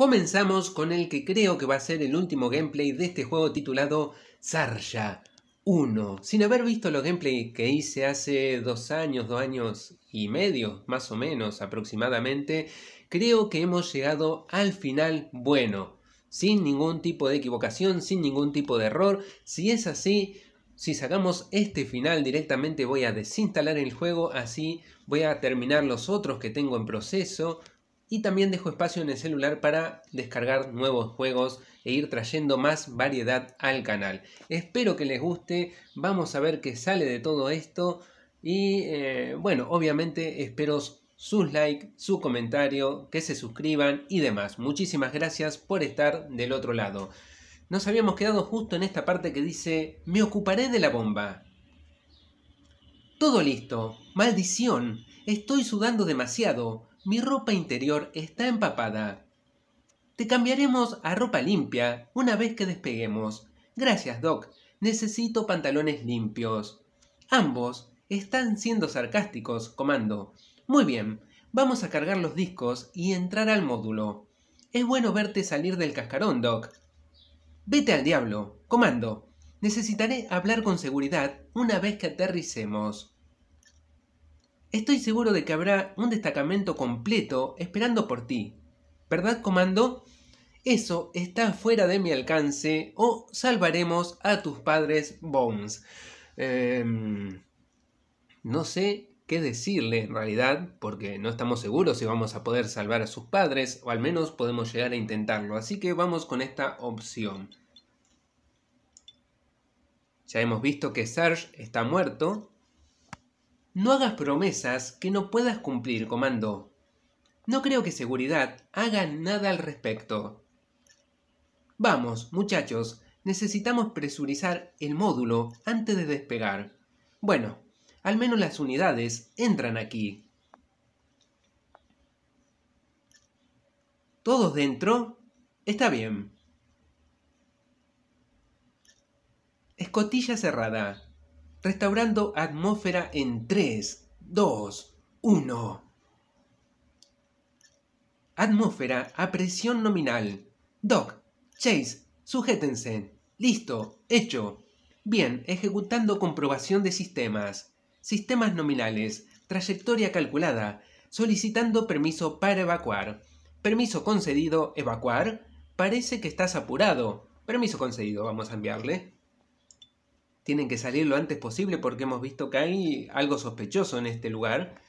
Comenzamos con el que creo que va a ser el último gameplay de este juego titulado Sarja 1. Sin haber visto los gameplays que hice hace dos años, dos años y medio, más o menos aproximadamente, creo que hemos llegado al final bueno, sin ningún tipo de equivocación, sin ningún tipo de error. Si es así, si sacamos este final directamente voy a desinstalar el juego, así voy a terminar los otros que tengo en proceso, y también dejo espacio en el celular para descargar nuevos juegos e ir trayendo más variedad al canal. Espero que les guste, vamos a ver qué sale de todo esto y eh, bueno, obviamente espero sus likes, su comentario, que se suscriban y demás. Muchísimas gracias por estar del otro lado. Nos habíamos quedado justo en esta parte que dice, me ocuparé de la bomba. Todo listo. Maldición. Estoy sudando demasiado mi ropa interior está empapada. Te cambiaremos a ropa limpia una vez que despeguemos. Gracias, Doc. Necesito pantalones limpios. Ambos están siendo sarcásticos, comando. Muy bien, vamos a cargar los discos y entrar al módulo. Es bueno verte salir del cascarón, Doc. Vete al diablo, comando. Necesitaré hablar con seguridad una vez que aterricemos. Estoy seguro de que habrá un destacamento completo esperando por ti. ¿Verdad, comando? Eso está fuera de mi alcance o salvaremos a tus padres Bones. Em, no sé qué decirle en realidad, porque no estamos seguros si vamos a poder salvar a sus padres, o al menos podemos llegar a intentarlo. Así que vamos con esta opción. Ya hemos visto que Serge está muerto, no hagas promesas que no puedas cumplir, comando. No creo que seguridad haga nada al respecto. Vamos, muchachos, necesitamos presurizar el módulo antes de despegar. Bueno, al menos las unidades entran aquí. ¿Todos dentro? Está bien. Escotilla cerrada restaurando atmósfera en 3, 2, 1. Atmósfera a presión nominal. Doc, Chase, sujétense. Listo, hecho. Bien, ejecutando comprobación de sistemas. Sistemas nominales, trayectoria calculada, solicitando permiso para evacuar. Permiso concedido, evacuar. Parece que estás apurado. Permiso concedido, vamos a enviarle tienen que salir lo antes posible porque hemos visto que hay algo sospechoso en este lugar.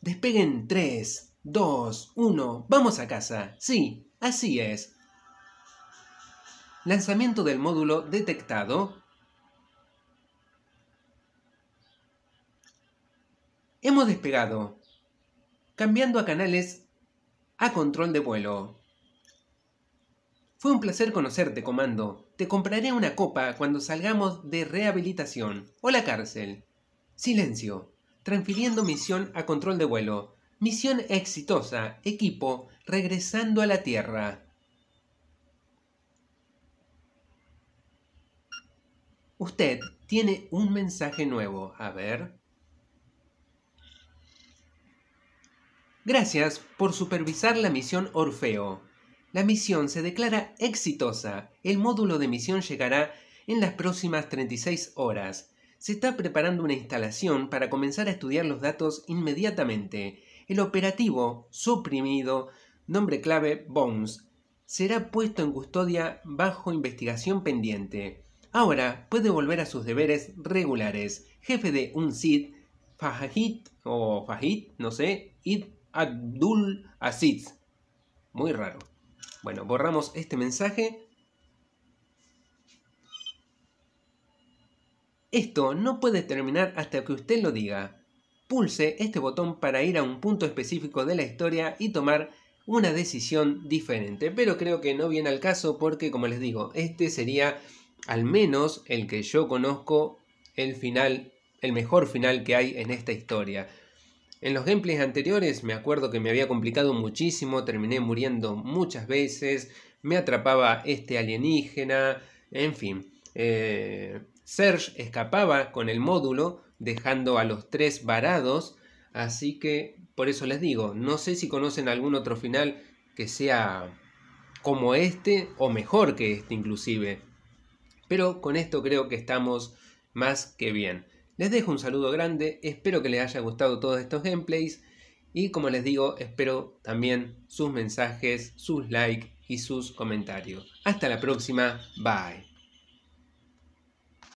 Despeguen 3, 2, 1, vamos a casa. Sí, así es. Lanzamiento del módulo detectado. Hemos despegado. Cambiando a canales a control de vuelo. Fue un placer conocerte, comando. Te compraré una copa cuando salgamos de rehabilitación o la cárcel. Silencio. Transfiriendo misión a control de vuelo. Misión exitosa. Equipo regresando a la Tierra. Usted tiene un mensaje nuevo. A ver. Gracias por supervisar la misión Orfeo. La misión se declara exitosa. El módulo de misión llegará en las próximas 36 horas. Se está preparando una instalación para comenzar a estudiar los datos inmediatamente. El operativo suprimido, nombre clave Bones, será puesto en custodia bajo investigación pendiente. Ahora puede volver a sus deberes regulares. Jefe de un sit, Fahid o Fahid, no sé, Id Abdul Aziz. Muy raro. Bueno, borramos este mensaje. Esto no puede terminar hasta que usted lo diga. Pulse este botón para ir a un punto específico de la historia y tomar una decisión diferente. Pero creo que no viene al caso porque, como les digo, este sería al menos el que yo conozco el final, el mejor final que hay en esta historia. En los gameplays anteriores me acuerdo que me había complicado muchísimo, terminé muriendo muchas veces, me atrapaba este alienígena, en fin. Eh, Serge escapaba con el módulo, dejando a los tres varados, así que por eso les digo, no sé si conocen algún otro final que sea como este o mejor que este inclusive. Pero con esto creo que estamos más que bien. Les dejo un saludo grande, espero que les haya gustado todos estos gameplays y como les digo, espero también sus mensajes, sus likes y sus comentarios. Hasta la próxima, bye.